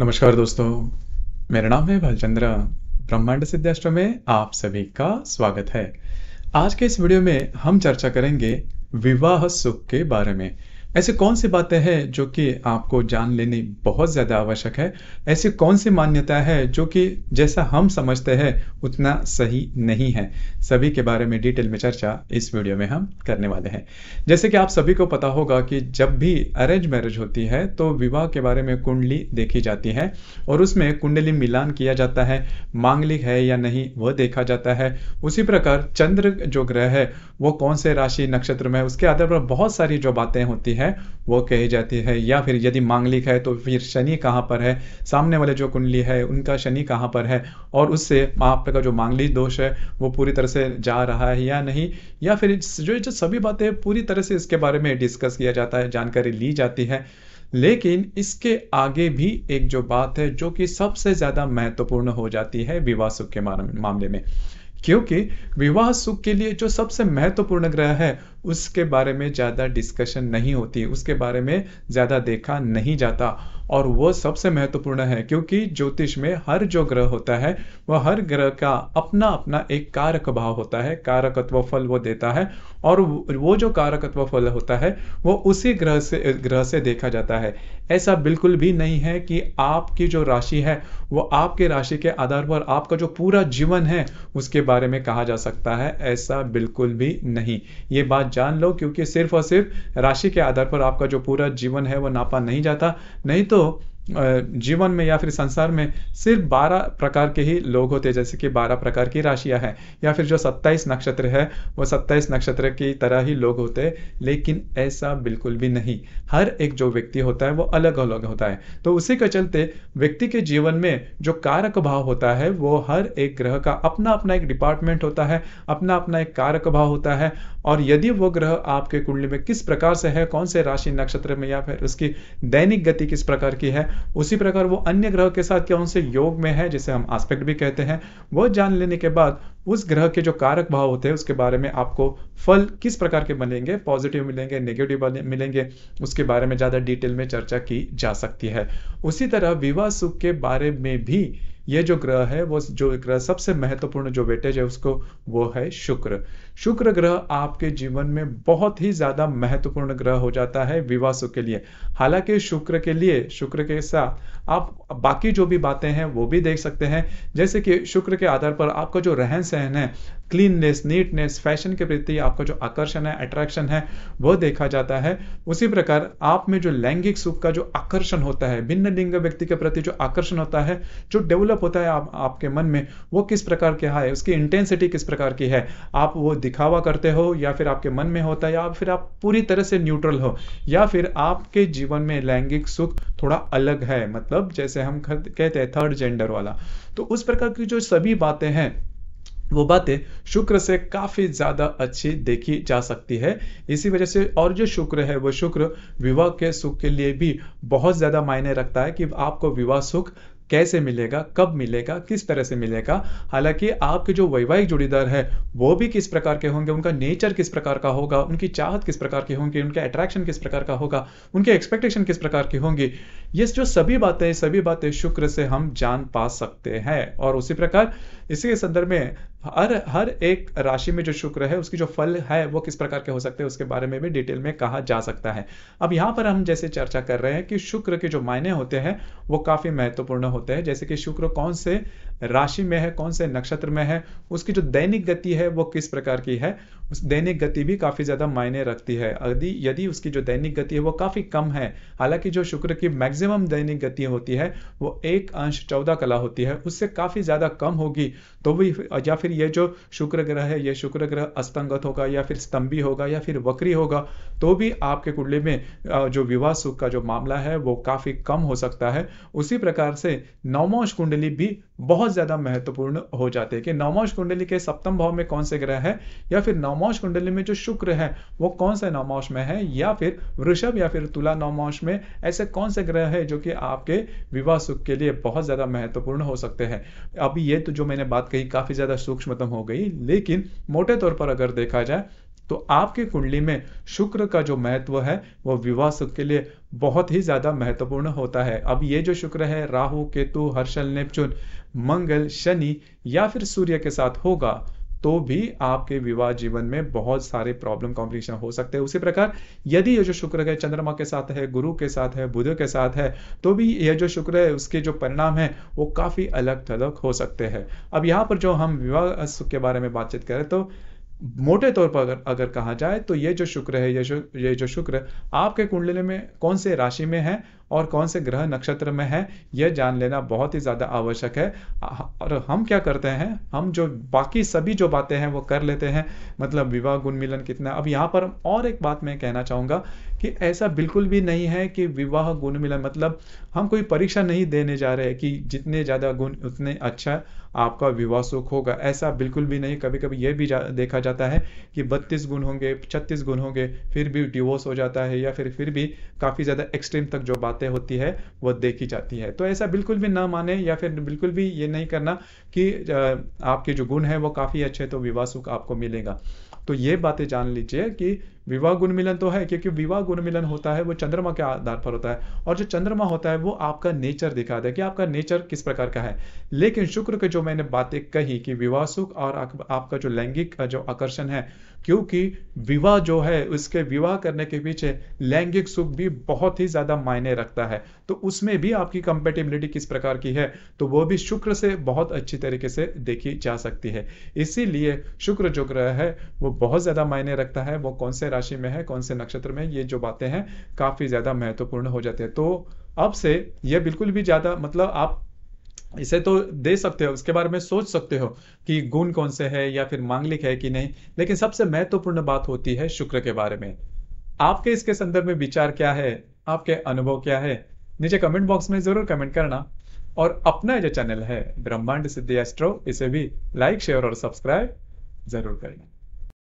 नमस्कार दोस्तों मेरा नाम है भलचंद्र ब्रह्मांड सिद्धाश्रम में आप सभी का स्वागत है आज के इस वीडियो में हम चर्चा करेंगे विवाह सुख के बारे में ऐसे कौन सी बातें हैं जो कि आपको जान लेनी बहुत ज़्यादा आवश्यक है ऐसी कौन सी मान्यता है जो कि जैसा हम समझते हैं उतना सही नहीं है सभी के बारे में डिटेल में चर्चा इस वीडियो में हम करने वाले हैं जैसे कि आप सभी को पता होगा कि जब भी अरेंज मैरिज होती है तो विवाह के बारे में कुंडली देखी जाती है और उसमें कुंडली मिलान किया जाता है मांगलिक है या नहीं वह देखा जाता है उसी प्रकार चंद्र जो ग्रह है वो कौन से राशि नक्षत्र में उसके आधार पर बहुत सारी जो बातें होती है वो कही जाती है या फिर यदि मांगलिक है तो फिर शनि कहाँ पर है सामने वाले जो कुंडली है उनका शनि कहाँ पर है और उससे आपका जो मांगलिक दोष है वो पूरी तरह से जा रहा है या नहीं या फिर जो जो सभी बातें पूरी तरह से इसके बारे में डिस्कस किया जाता है जानकारी ली जाती है लेकिन इसके आगे भी एक जो बात है जो कि सबसे ज़्यादा महत्वपूर्ण हो जाती है विवाह सुख के मामले में क्योंकि विवाह सुख के लिए जो सबसे महत्वपूर्ण ग्रह है उसके बारे में ज़्यादा डिस्कशन नहीं होती उसके बारे में ज़्यादा देखा नहीं जाता और वो सबसे महत्वपूर्ण है क्योंकि ज्योतिष में हर जो ग्रह होता है वह हर ग्रह का अपना अपना एक कारक भाव होता है कारकत्व फल वो देता है और वो जो कारकत्व फल होता है वो उसी ग्रह से ग्रह से देखा जाता है ऐसा बिल्कुल भी नहीं है कि आपकी जो राशि है वो आपके राशि के आधार पर आपका जो पूरा जीवन है उसके बारे में कहा जा सकता है ऐसा बिल्कुल भी नहीं ये बात जान लो क्योंकि सिर्फ और सिर्फ राशि के आधार पर आपका जो पूरा जीवन है वह नापा नहीं जाता नहीं तो comentó जीवन में या फिर संसार में सिर्फ बारह प्रकार के ही लोग होते हैं जैसे कि बारह प्रकार की राशियां हैं या फिर जो सत्ताईस नक्षत्र है वो सत्ताईस नक्षत्र की तरह ही लोग होते हैं लेकिन ऐसा बिल्कुल भी नहीं हर एक जो व्यक्ति होता है वो अलग अलग होता है तो उसी के चलते व्यक्ति के जीवन में जो कारक भाव होता है वो हर एक ग्रह का अपना अपना एक डिपार्टमेंट होता है अपना अपना एक कारक भाव होता है और यदि वो ग्रह आपके कुंडली में किस प्रकार से है कौन से राशि नक्षत्र में या फिर उसकी दैनिक गति किस प्रकार की है उसी प्रकार वो अन्य ग्रह के साथ क्या उनसे योग में है जिसे हम आस्पेक्ट भी कहते हैं वो जान लेने के बाद उस ग्रह के जो कारक भाव होते हैं उसके बारे में आपको फल किस प्रकार के मिलेंगे पॉजिटिव मिलेंगे नेगेटिव मिलेंगे उसके बारे में ज़्यादा डिटेल में चर्चा की जा सकती है उसी तरह विवाह सुख के बारे में भी ये जो ग्रह है वो जो ग्रह सबसे महत्वपूर्ण जो वेटेज है उसको वो है शुक्र शुक्र ग्रह आपके जीवन में बहुत ही ज़्यादा महत्वपूर्ण ग्रह हो जाता है विवाह के लिए हालांकि शुक्र के लिए शुक्र के साथ आप बाकी जो भी बातें हैं वो भी देख सकते हैं जैसे कि शुक्र के आधार पर आपका जो रहन सहन है क्लीननेस नीटनेस फैशन के प्रति आपका जो आकर्षण है अट्रैक्शन है वह देखा जाता है उसी प्रकार आप में जो लैंगिक सुख का जो आकर्षण होता है भिन्न लिंग व्यक्ति के प्रति जो आकर्षण होता है जो डेवलप होता है आप, आपके मन में वो किस प्रकार के है उसकी इंटेंसिटी किस प्रकार की है आप वो दिखावा करते हो या फिर आपके मन में होता है या फिर आप पूरी तरह से न्यूट्रल हो या फिर आपके जीवन में लैंगिक सुख थोड़ा अलग है मतलब जैसे हम कहते हैं थर्ड जेंडर वाला तो उस प्रकार की जो सभी बातें हैं वो बातें शुक्र से काफ़ी ज़्यादा अच्छी देखी जा सकती है इसी वजह से और जो शुक्र है वो शुक्र विवाह के सुख के लिए भी बहुत ज़्यादा मायने रखता है कि आपको विवाह सुख कैसे मिलेगा कब मिलेगा किस तरह से मिलेगा हालांकि आपके जो वैवाहिक जोड़ीदार है वो भी किस प्रकार के होंगे उनका नेचर किस प्रकार का होगा उनकी चाहत किस प्रकार की होंगी उनके अट्रैक्शन किस प्रकार का होगा उनके एक्सपेक्टेशन किस प्रकार की होंगी ये जो सभी बातें सभी बातें शुक्र से हम जान पा सकते हैं और उसी प्रकार इसी के संदर्भ में हर हर एक राशि में जो शुक्र है उसकी जो फल है वो किस प्रकार के हो सकते हैं उसके बारे में भी डिटेल में कहा जा सकता है अब यहाँ पर हम जैसे चर्चा कर रहे हैं कि शुक्र के जो मायने होते हैं वो काफ़ी महत्वपूर्ण होते हैं जैसे कि शुक्र कौन से राशि में है कौन से नक्षत्र में है उसकी जो दैनिक गति है वो किस प्रकार की है उस दैनिक गति भी काफ़ी ज़्यादा मायने रखती है यदि यदि उसकी जो दैनिक गति है वो काफ़ी कम है हालांकि जो शुक्र की मैक्सिमम दैनिक गति होती है वो एक अंश चौदह कला होती है उससे काफ़ी ज़्यादा कम होगी तो भी या फिर ये जो शुक्र ग्रह है ये शुक्र ग्रह अस्तंगत होगा या फिर स्तंभी होगा या फिर वक्री होगा तो भी आपके कुंडली में जो विवाह सुख का जो मामला है वो काफ़ी कम हो सकता है उसी प्रकार से नवमोश कुंडली भी बहुत बहुत ज़्यादा महत्वपूर्ण हो जाते हैं कि नवमांश कुंडली के सप्तम भाव में कौन से ग्रह है या फिर नवमांश कुंडली में जो शुक्र है वो कौन से नवमांश में है या फिर वृषभ या फिर तुला नवमांश में ऐसे कौन से ग्रह है जो कि आपके विवाह सुख के लिए बहुत ज़्यादा महत्वपूर्ण हो सकते हैं अभी ये तो जो मैंने बात कही काफ़ी ज़्यादा सूक्ष्मतम हो गई लेकिन मोटे तौर पर अगर देखा जाए तो आपके कुंडली में शुक्र का जो महत्व है वो विवाह सुख के लिए बहुत ही ज़्यादा महत्वपूर्ण होता है अब ये जो शुक्र है राहु केतु हर्षल नेपचुन मंगल शनि या फिर सूर्य के साथ होगा तो भी आपके विवाह जीवन में बहुत सारे प्रॉब्लम कॉम्प्लिकेशन हो सकते हैं उसी प्रकार यदि ये जो शुक्र है चंद्रमा के साथ है गुरु के साथ है बुध के साथ है तो भी यह जो शुक्र है उसके जो परिणाम है वो काफ़ी अलग थलग हो सकते हैं अब यहाँ पर जो हम विवाह सुख के बारे में बातचीत करें तो मोटे तौर पर अगर अगर कहा जाए तो ये जो शुक्र है ये जो ये जो शुक्र आपके कुंडली में कौन से राशि में है और कौन से ग्रह नक्षत्र में है यह जान लेना बहुत ही ज़्यादा आवश्यक है और हम क्या करते हैं हम जो बाकी सभी जो बातें हैं वो कर लेते हैं मतलब विवाह गुण मिलन कितना अब यहाँ पर और एक बात मैं कहना चाहूंगा कि ऐसा बिल्कुल भी नहीं है कि विवाह गुण मिलन मतलब हम कोई परीक्षा नहीं देने जा रहे कि जितने ज़्यादा गुण उतने अच्छा आपका विवाह सुख होगा ऐसा बिल्कुल भी नहीं कभी कभी यह भी जा, देखा जाता है कि बत्तीस गुण होंगे छत्तीस गुण होंगे फिर भी डिवोर्स हो जाता है या फिर फिर भी काफ़ी ज़्यादा एक्सट्रीम तक जो बातें होती है वह देखी जाती है तो ऐसा बिल्कुल भी ना माने या फिर बिल्कुल भी ये नहीं करना कि आपके जो गुण हैं वो काफ़ी अच्छे तो विवाह सुख आपको मिलेगा तो ये बातें जान लीजिए कि विवाह गुण मिलन तो है क्योंकि विवाह गुण मिलन होता है वो चंद्रमा के आधार पर होता है और जो चंद्रमा होता है वो आपका नेचर दिखाता है कि आपका नेचर किस प्रकार का है लेकिन शुक्र के जो मैंने बातें कही कि विवाह सुख और आपका जो लैंगिक जो आकर्षण है क्योंकि विवाह जो है उसके विवाह करने के पीछे लैंगिक सुख भी बहुत ही ज्यादा मायने रखता है तो उसमें भी आपकी कंपेटेबिलिटी किस प्रकार की है तो वो भी शुक्र से बहुत अच्छी तरीके से देखी जा सकती है इसीलिए शुक्र जो ग्रह है वो बहुत ज्यादा मायने रखता है वो कौन से राशि में है कौन से नक्षत्र में ये जो बातें हैं काफ़ी ज़्यादा महत्वपूर्ण हो जाते हैं तो अब से ये बिल्कुल भी ज़्यादा मतलब आप इसे तो दे सकते हो उसके बारे में सोच सकते हो कि गुण कौन से है या फिर मांगलिक है कि नहीं लेकिन सबसे महत्वपूर्ण बात होती है शुक्र के बारे में आपके इसके संदर्भ में विचार क्या है आपके अनुभव क्या है नीचे कमेंट बॉक्स में जरूर कमेंट करना और अपना जो चैनल है ब्रह्मांड सिद्धि एस्ट्रो इसे भी लाइक शेयर और सब्सक्राइब जरूर करना